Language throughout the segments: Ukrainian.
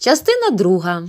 Частина друга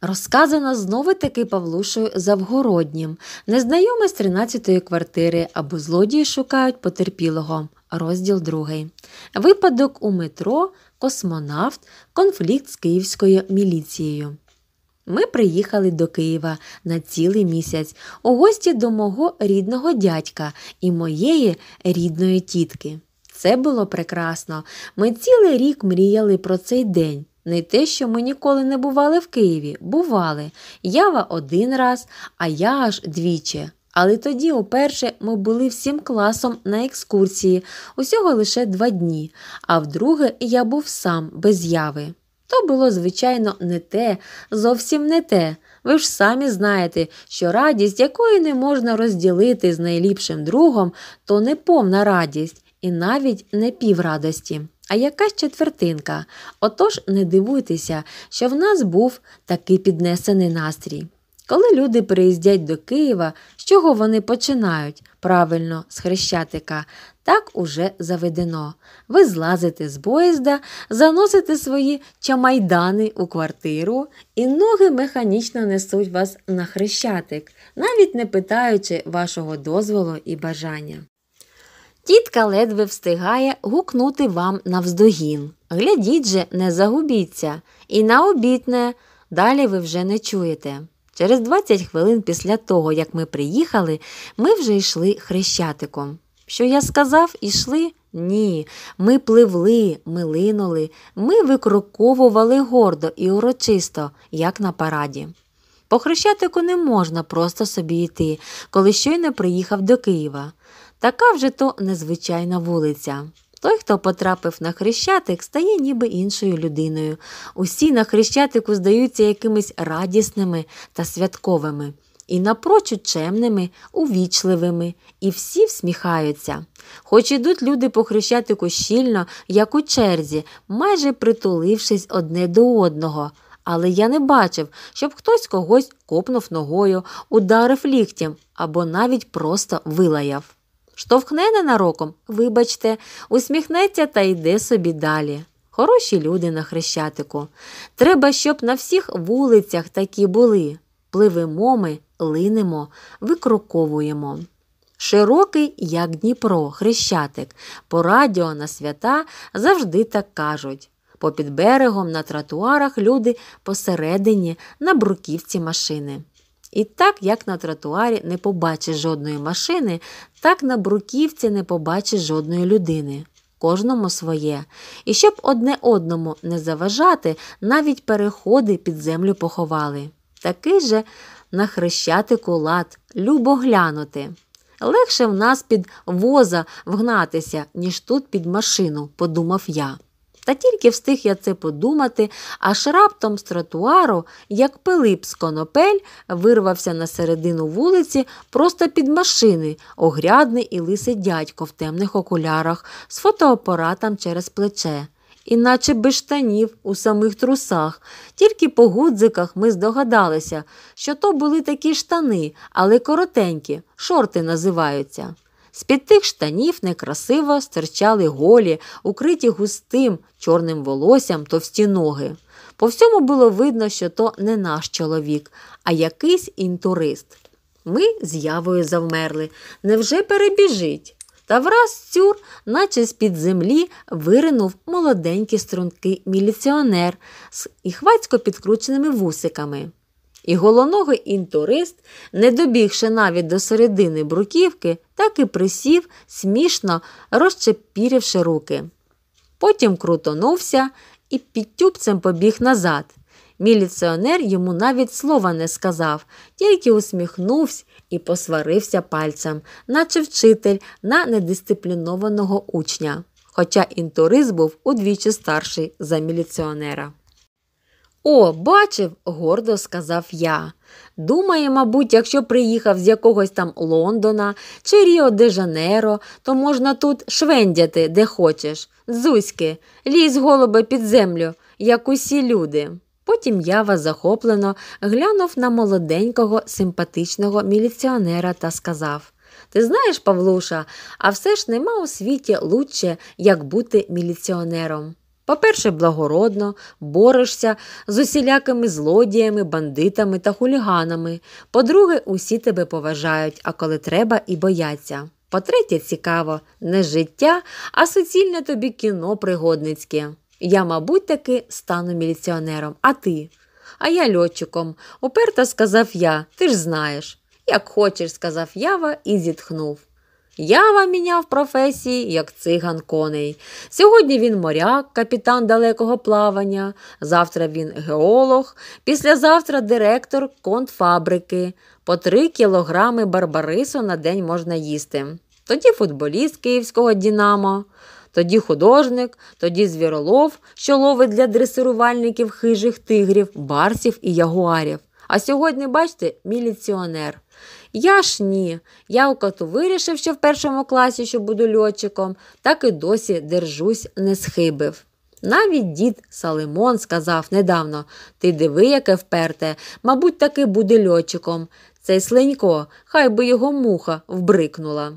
розказана знову таки Павлушою Завгороднім, незнайоме з 13-ї квартири або злодії шукають потерпілого. Розділ другий. Випадок у метро, космонавт, конфлікт з київською міліцією. Ми приїхали до Києва на цілий місяць у гості до мого рідного дядька і моєї рідної тітки. Це було прекрасно. Ми цілий рік мріяли про цей день. Не те, що ми ніколи не бували в Києві, бували. Ява один раз, а я аж двічі. Але тоді, уперше, ми були всім класом на екскурсії, усього лише два дні, а вдруге я був сам без яви. То було, звичайно, не те, зовсім не те. Ви ж самі знаєте, що радість, якої не можна розділити з найліпшим другом, то не повна радість і навіть не піврадості а якась четвертинка. Отож, не дивуйтеся, що в нас був такий піднесений настрій. Коли люди приїздять до Києва, з чого вони починають? Правильно, з хрещатика, так уже заведено. Ви злазите з поїзда, заносите свої чамайдани у квартиру, і ноги механічно несуть вас на хрещатик, навіть не питаючи вашого дозволу і бажання. Тітка ледве встигає гукнути вам навздогін. Глядіть же, не загубіться, і на обітне далі ви вже не чуєте. Через 20 хвилин після того, як ми приїхали, ми вже йшли хрещатиком. Що я сказав, ішли? Ні. Ми пливли, ми линули, ми викроковували гордо і урочисто, як на параді. По хрещатику не можна просто собі йти, коли щойно приїхав до Києва. Така вже то незвичайна вулиця. Той, хто потрапив на хрещатик, стає ніби іншою людиною. Усі на хрещатику здаються якимись радісними та святковими, і напрочуд чемними, увічливими, і всі всміхаються. Хоч ідуть люди по хрещатику щільно, як у черзі, майже притулившись одне до одного. Але я не бачив, щоб хтось когось копнув ногою, ударив ліктем або навіть просто вилаяв штовхне ненароком, вибачте, усміхнеться та йде собі далі. Хороші люди на хрещатику. Треба, щоб на всіх вулицях такі були. Пливемо ми, линемо, викроковуємо. Широкий, як Дніпро, хрещатик. По радіо на свята завжди так кажуть. Попід берегом на тротуарах люди посередині на бруківці машини. І так, як на тротуарі не побачиш жодної машини, так на бруківці не побачиш жодної людини. Кожному своє. І щоб одне одному не заважати, навіть переходи під землю поховали. Такий же нахрещати хрещатику любо глянути. Легше в нас під воза вгнатися, ніж тут під машину, подумав я. Та тільки встиг я це подумати, аж раптом з тротуару, як пилип з конопель, вирвався на середину вулиці просто під машини, огрядний і лисий дядько в темних окулярах з фотоапаратом через плече. Іначе без штанів у самих трусах. Тільки по гудзиках ми здогадалися, що то були такі штани, але коротенькі, шорти називаються. З-під тих штанів некрасиво стирчали голі, укриті густим чорним волоссям товсті ноги. По всьому було видно, що то не наш чоловік, а якийсь інтурист. Ми з явою завмерли. Невже перебіжить? Та враз цюр, наче з під землі, виринув молоденький стрункий міліціонер з іхвацько підкрученими вусиками. І голоногий інтурист, не добігши навіть до середини бруківки, так і присів, смішно розчепіривши руки. Потім крутонувся і підтюпцем побіг назад. Міліціонер йому навіть слова не сказав, тільки усміхнувся і посварився пальцем, наче вчитель на недисциплінованого учня. Хоча інтурист був удвічі старший за міліціонера. О, бачив, гордо сказав я. Думає, мабуть, якщо приїхав з якогось там Лондона чи Ріо де жанеро то можна тут швендяти, де хочеш. Зузьки, лізь голубе під землю, як усі люди. Потім я вас захоплено глянув на молоденького, симпатичного міліціонера та сказав Ти знаєш, Павлуша, а все ж нема у світі лучше, як бути міліціонером. По-перше, благородно борешся з усілякими злодіями, бандитами та хуліганами. По-друге, усі тебе поважають, а коли треба, і бояться. По-третє, цікаво, не життя, а суцільне тобі кіно пригодницьке. Я, мабуть, таки стану міліціонером, а ти? А я льотчиком. Уперто сказав я, ти ж знаєш. Як хочеш, сказав Ява і зітхнув. Я вам міняв професії, як циган коней. Сьогодні він моряк, капітан далекого плавання, завтра він геолог, післязавтра директор контфабрики. По три кілограми барбарису на день можна їсти. Тоді футболіст київського Дінамо, тоді художник, тоді звіролов, що ловить для дресирувальників хижих тигрів, барсів і ягуарів. А сьогодні, бачите, міліціонер. Я ж ні. Я у коту вирішив, що в першому класі, що буду льотчиком, так і досі держусь, не схибив. Навіть дід Салимон сказав недавно ти диви, яке вперте, мабуть, таки буде льотчиком. Цей слинько, хай би його муха вбрикнула.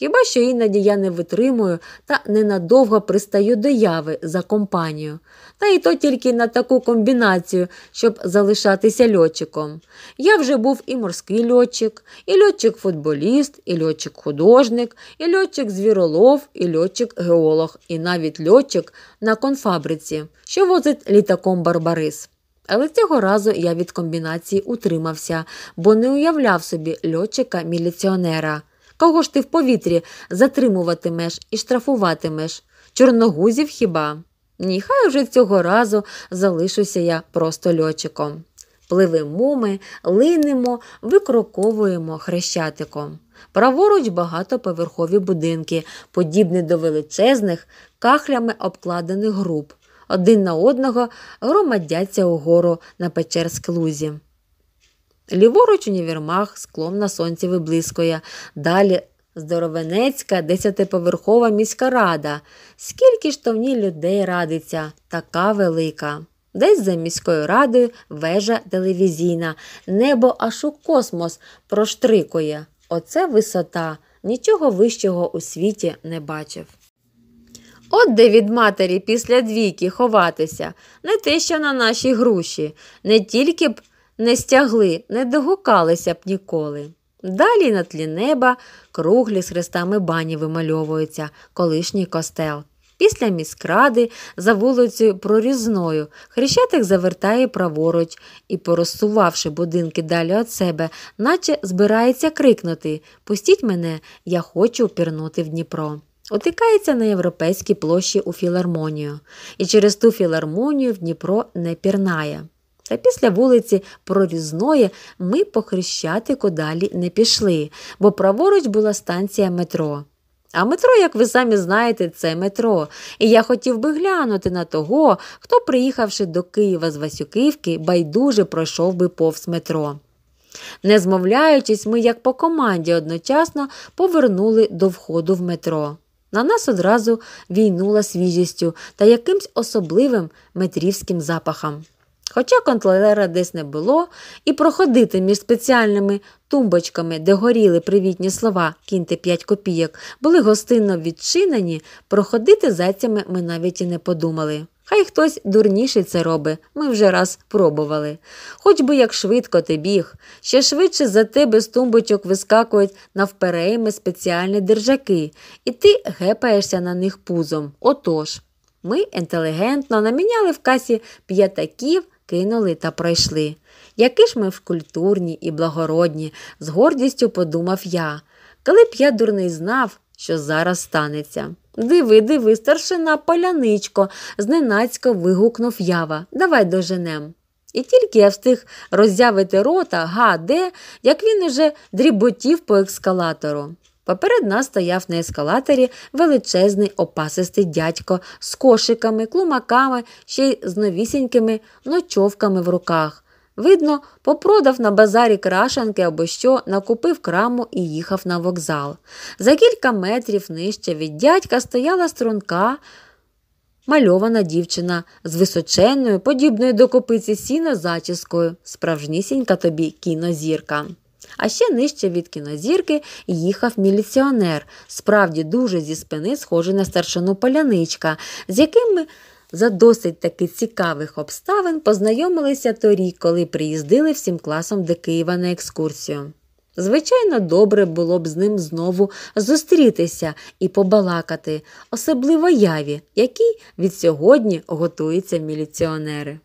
Хіба що іноді я не витримую та ненадовго пристаю до яви за компанію, та й то тільки на таку комбінацію, щоб залишатися льотчиком. Я вже був і морський льотчик, і льотчик-футболіст, і льотчик-художник, і льотчик-звіролов, і льотчик-геолог, і навіть льотчик на конфабриці, що возить літаком Барбарис. Але цього разу я від комбінації утримався, бо не уявляв собі льотчика міліціонера. Кого ж ти в повітрі затримуватимеш і штрафуватимеш? Чорногузів хіба? Ні, хай уже цього разу залишуся я просто льотчиком. Пливемо ми, линемо, викроковуємо хрещатиком. Праворуч багатоповерхові будинки, подібні до величезних, кахлями обкладених груп. Один на одного громадяться угору на Печерськ лузі. Ліворуч універмаг, склом на сонці виблискує. Далі здоровенецька десятиповерхова міська рада. Скільки ж то в ній людей радиться, така велика. Десь за міською радою вежа телевізійна, небо аж у космос проштрикує. Оце висота. Нічого вищого у світі не бачив. От де від матері після двійки ховатися, не те, що на наші груші, не тільки б не стягли, не догукалися б ніколи. Далі на тлі неба круглі з хрестами бані вимальовуються, колишній костел. Після міськради за вулицею Прорізною хрещатик завертає праворуч і, порозсувавши будинки далі від себе, наче збирається крикнути Пустіть мене, я хочу пірнути в Дніпро. Утикається на європейській площі у філармонію, і через ту філармонію в Дніпро не пірнає. Та після вулиці Прорізної ми по Хрещатику далі не пішли, бо праворуч була станція метро. А метро, як ви самі знаєте, це метро. І я хотів би глянути на того, хто, приїхавши до Києва з Васюківки, байдуже пройшов би повз метро. Не змовляючись, ми, як по команді, одночасно повернули до входу в метро. На нас одразу війнула свіжістю та якимсь особливим метрівським запахом. Хоча контролера десь не було, і проходити між спеціальними тумбочками, де горіли привітні слова кіньте 5 копійок, були гостинно відчинені, проходити зайцями ми навіть і не подумали. Хай хтось дурніше це робить, ми вже раз пробували. Хоч би як швидко ти біг, ще швидше за тебе з тумбочок вискакують навперейми спеціальні держаки, і ти гепаєшся на них пузом. Отож. Ми інтелігентно наміняли в касі п'ятаків кинули та пройшли. Які ж ми в культурні і благородні, з гордістю подумав я, коли б я дурний знав, що зараз станеться. Диви, диви, старшина поляничко, зненацько вигукнув ява. Давай доженем. І тільки я встиг роззявити рота, га, де, як він уже дріботів по ескалатору. Поперед нас стояв на ескалаторі величезний опасистий дядько з кошиками, клумаками, ще й з новісінькими ночовками в руках. Видно, попродав на базарі крашанки або що, накупив краму і їхав на вокзал. За кілька метрів нижче від дядька стояла струнка, мальована дівчина з височенною, подібною до копиці сіна зачіскою, справжнісінька тобі кінозірка а ще нижче від кінозірки їхав міліціонер, справді дуже зі спини схожий на старшину поляничка, з яким ми за досить таки цікавих обставин познайомилися торік, коли приїздили всім класом до Києва на екскурсію. Звичайно, добре було б з ним знову зустрітися і побалакати, особливо яві, який від сьогодні готуються міліціонери.